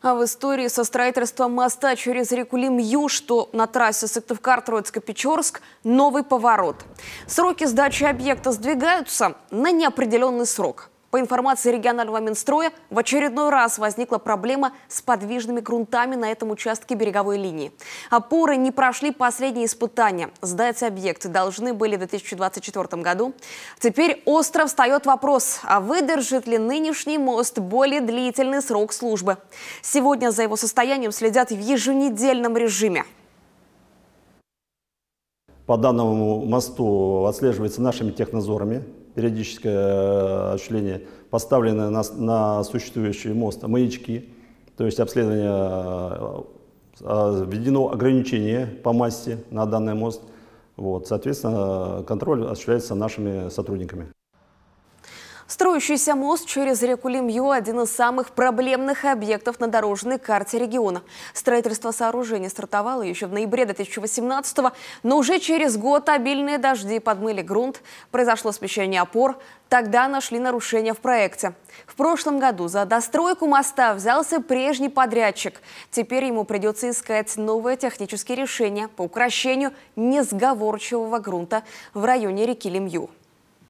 А в истории со строительством моста через реку Лимью, что на трассе Сыктывкар-Троицко-Печорск, новый поворот. Сроки сдачи объекта сдвигаются на неопределенный срок – по информации регионального Минстроя, в очередной раз возникла проблема с подвижными грунтами на этом участке береговой линии. Опоры не прошли последние испытания. Сдать объекты должны были в 2024 году. Теперь остро встает вопрос, а выдержит ли нынешний мост более длительный срок службы. Сегодня за его состоянием следят в еженедельном режиме. По данному мосту отслеживается нашими технозорами – периодическое э, отшление, поставленное на, на существующие мост маячки, то есть обследование, э, э, введено ограничение по массе на данный мост. Вот, соответственно, контроль осуществляется нашими сотрудниками. Строящийся мост через реку Лемью – один из самых проблемных объектов на дорожной карте региона. Строительство сооружения стартовало еще в ноябре 2018-го, но уже через год обильные дожди подмыли грунт, произошло смещение опор, тогда нашли нарушения в проекте. В прошлом году за достройку моста взялся прежний подрядчик. Теперь ему придется искать новые технические решения по укрощению несговорчивого грунта в районе реки Лемью.